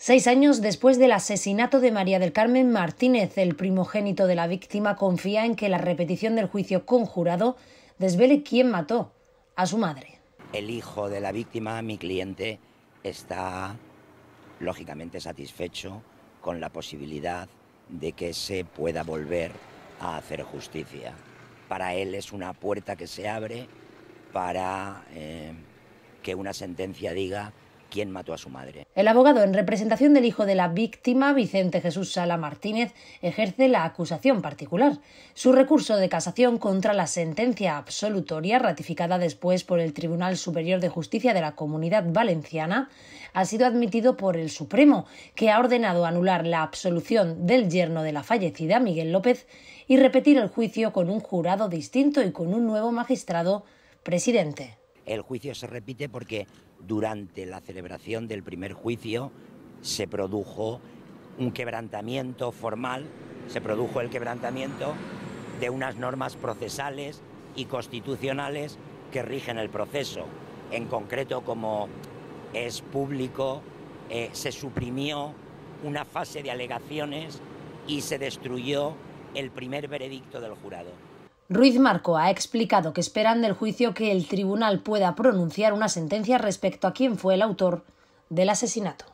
Seis años después del asesinato de María del Carmen Martínez, el primogénito de la víctima confía en que la repetición del juicio conjurado desvele quién mató a su madre. El hijo de la víctima, mi cliente, está lógicamente satisfecho con la posibilidad de que se pueda volver a hacer justicia. Para él es una puerta que se abre para eh, que una sentencia diga quién mató a su madre. El abogado en representación del hijo de la víctima, Vicente Jesús Sala Martínez, ejerce la acusación particular. Su recurso de casación contra la sentencia absolutoria, ratificada después por el Tribunal Superior de Justicia de la Comunidad Valenciana, ha sido admitido por el Supremo, que ha ordenado anular la absolución del yerno de la fallecida, Miguel López, y repetir el juicio con un jurado distinto y con un nuevo magistrado presidente. El juicio se repite porque durante la celebración del primer juicio se produjo un quebrantamiento formal, se produjo el quebrantamiento de unas normas procesales y constitucionales que rigen el proceso. En concreto, como es público, eh, se suprimió una fase de alegaciones y se destruyó el primer veredicto del jurado. Ruiz Marco ha explicado que esperan del juicio que el tribunal pueda pronunciar una sentencia respecto a quién fue el autor del asesinato.